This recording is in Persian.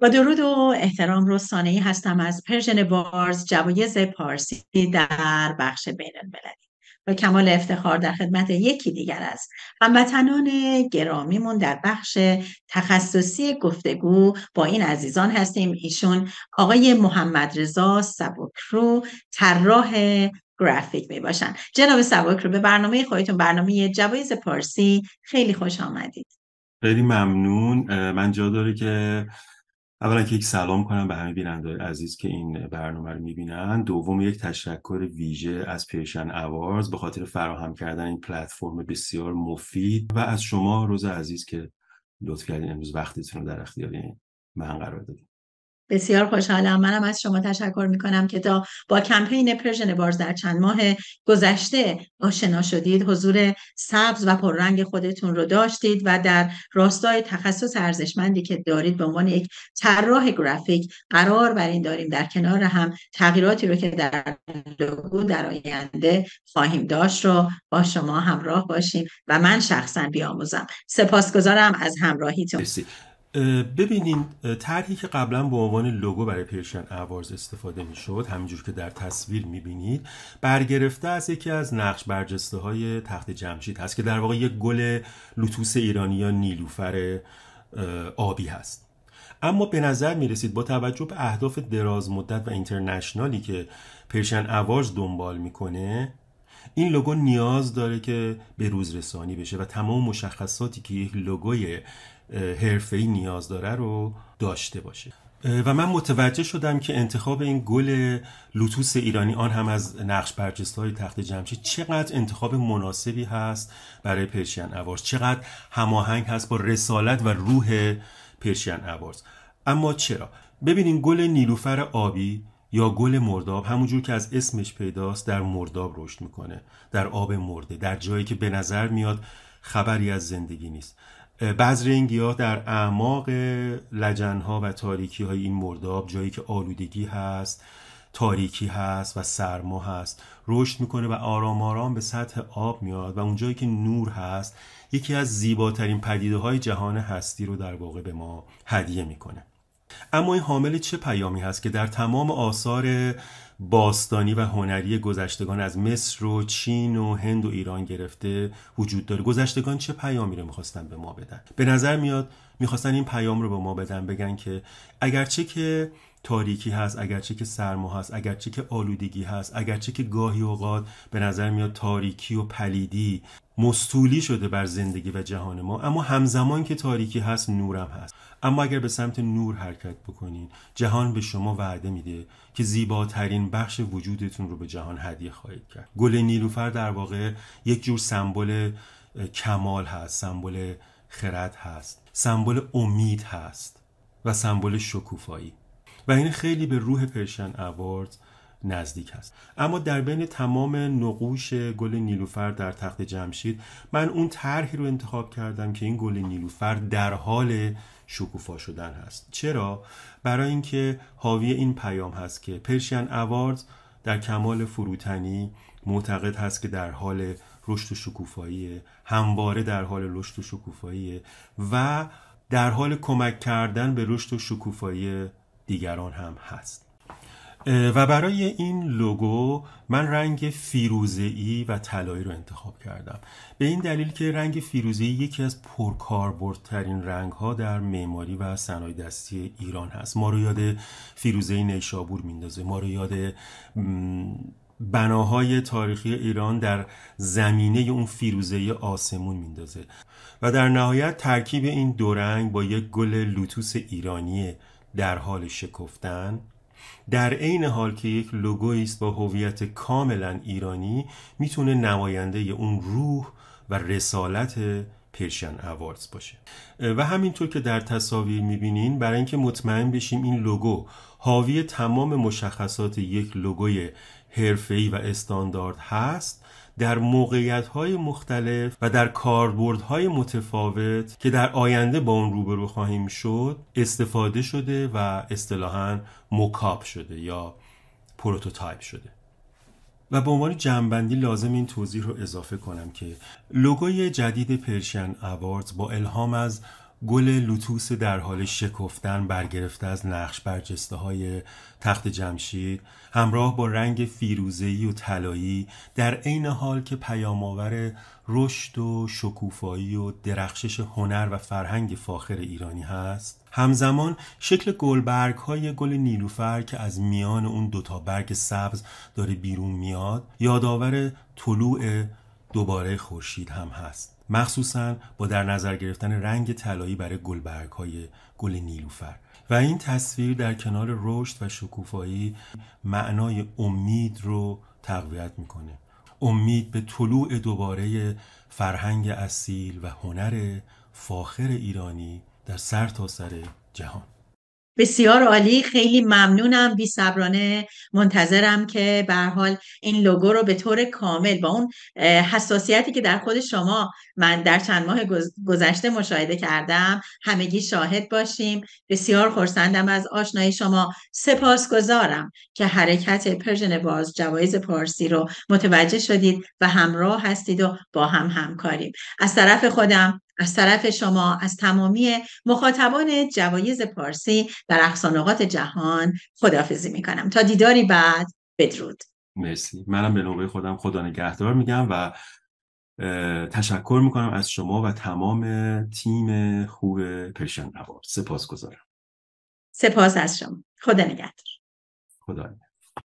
با درود و احترام رسانه‌ای هستم از پرژن بارز جوایز پارسی در بخش بین المللی با کمال افتخار در خدمت یکی دیگر از هموطنان گرامیمون در بخش تخصصی گفتگو با این عزیزان هستیم ایشون آقای محمد رضا سبکرو طراح گرافیک می باشن جناب سبکرو به برنامه خودتون برنامه جوایز پارسی خیلی خوش آمدید خیلی ممنون من جا داره که اولا که یک سلام کنم به همه بیننده عزیز که این برنامه رو میبینن دوم یک تشکر ویژه از پیشن اوارز به خاطر فراهم کردن این پلتفرم بسیار مفید و از شما روز عزیز که لطف کردین امروز وقتتون رو در اختیار من قرار دادیم بسیار خوشحالم منم از شما تشکر میکنم که تا با کمپین پرژن بارز در چند ماه گذشته آشنا شدید حضور سبز و پررنگ خودتون رو داشتید و در راستای تخصص ارزشمندی که دارید به عنوان یک طراح گرافیک قرار بر این داریم در کنار هم تغییراتی رو که در لوگو در آینده خواهیم داشت رو با شما همراه باشیم و من شخصا بیاموزم سپاسگزارم از همراهیتون ببینید طرحی که قبلا به عنوان لوگو برای پرشین اوارز استفاده می شد همینجور که در تصویر می بینید برگرفته از یکی از نقش برجسته های تخت جمشید هست که در واقع یک گل لوتوس ایرانی یا نیلوفر آبی هست اما به نظر می رسید با توجه به اهداف دراز مدت و اینترنشنالی که پرشین اوارز دنبال میکنه این لوگو نیاز داره که به روز رسانی بشه و تمام مشخصاتی که یک لوگوی حرفه‌ای نیاز داره رو داشته باشه و من متوجه شدم که انتخاب این گل لوتوس ایرانی آن هم از نقش پرچست های تخت جمشید چقدر انتخاب مناسبی هست برای پرشین اوارز چقدر هماهنگ هست با رسالت و روح پرشین اوارز اما چرا؟ ببینین گل نیلوفر آبی یا گل مرداب همونجور که از اسمش پیداست در مرداب رشد میکنه در آب مرده در جایی که به نظر میاد خبری از زندگی نیست بذر این گیاه در اعماق لجنها و تاریکی های این مرداب جایی که آلودگی هست تاریکی هست و سرما هست رشد میکنه و آرام آرام به سطح آب میاد و اونجایی که نور هست یکی از زیباترین پدیده های جهان هستی رو در واقع به ما هدیه میکنه اما این حامل چه پیامی هست که در تمام آثار باستانی و هنری گذشتگان از مصر و چین و هند و ایران گرفته وجود داره گذشتگان چه پیامی رو میخواستن به ما بدن به نظر میاد میخواستن این پیام رو به ما بدن بگن که اگرچه که تاریکی هست اگرچه که سرما هست اگرچه که آلودگی هست اگرچه که گاهی اوقات به نظر میاد تاریکی و پلیدی مستولی شده بر زندگی و جهان ما اما همزمان که تاریکی هست نورم هست اما اگر به سمت نور حرکت بکنین جهان به شما وعده میده که زیباترین بخش وجودتون رو به جهان هدیه خواهید کرد گل نیلوفر در واقع یک جور سمبل کمال هست سمبل خرد هست سمبل امید هست و سمبل شکوفایی و این خیلی به روح پرشن اواردز نزدیک هست اما در بین تمام نقوش گل نیلوفر در تخت جمشید من اون طرحی رو انتخاب کردم که این گل نیلوفر در حال شکوفا شدن هست چرا برای اینکه حاوی این پیام هست که پرشین اواردز در کمال فروتنی معتقد هست که در حال رشد و شکوفایی همواره در حال رشد و شکوفایی و در حال کمک کردن به رشد و شکوفایی دیگران هم هست و برای این لوگو من رنگ فیروزه و طلایی رو انتخاب کردم به این دلیل که رنگ فیروزه یکی از پرکاربردترین رنگ ها در معماری و صنایع دستی ایران هست ما رو یاد فیروزه نیشابور میندازه ما رو یاد بناهای تاریخی ایران در زمینه اون فیروزه آسمون میندازه و در نهایت ترکیب این دو رنگ با یک گل لوتوس ایرانی در حال شکفتن در عین حال که یک لوگویی است با هویت کاملا ایرانی میتونه نماینده اون روح و رسالت پرشن اواردز باشه و همینطور که در تصاویر میبینین برای اینکه مطمئن بشیم این لوگو حاوی تمام مشخصات یک لوگوی حرفه‌ای و استاندارد هست در موقعیت های مختلف و در های متفاوت که در آینده با اون روبرو خواهیم شد استفاده شده و اصطلاحا مکاب شده یا پروتوتایپ شده و به عنوان جنبندی لازم این توضیح رو اضافه کنم که لوگوی جدید پرشن اواردز با الهام از گل لوتوس در حال شکفتن برگرفته از نقش برجسته های تخت جمشید همراه با رنگ فیروزهی و طلایی در عین حال که پیامآور رشد و شکوفایی و درخشش هنر و فرهنگ فاخر ایرانی هست همزمان شکل گلبرگ های گل نیلوفر که از میان اون دوتا برگ سبز داره بیرون میاد یادآور طلوع دوباره خورشید هم هست مخصوصا با در نظر گرفتن رنگ طلایی برای گلبرگ های گل نیلوفر و این تصویر در کنار رشد و شکوفایی معنای امید رو تقویت میکنه امید به طلوع دوباره فرهنگ اصیل و هنر فاخر ایرانی در سرتاسر سر جهان بسیار عالی خیلی ممنونم بی صبرانه منتظرم که به حال این لوگو رو به طور کامل با اون حساسیتی که در خود شما من در چند ماه گذشته مشاهده کردم همگی شاهد باشیم بسیار خرسندم از آشنایی شما سپاسگزارم که حرکت پرژن باز جوایز پارسی رو متوجه شدید و همراه هستید و با هم همکاریم از طرف خودم از طرف شما از تمامی مخاطبان جوایز پارسی در اقصانقات جهان خدافزی میکنم تا دیداری بعد بدرود مرسی منم به نوبه خودم خدا نگهدار میگم و تشکر میکنم از شما و تمام تیم خوب پرشن نوار سپاس گذارم سپاس از شما خدا نگهدار خدا نگهدار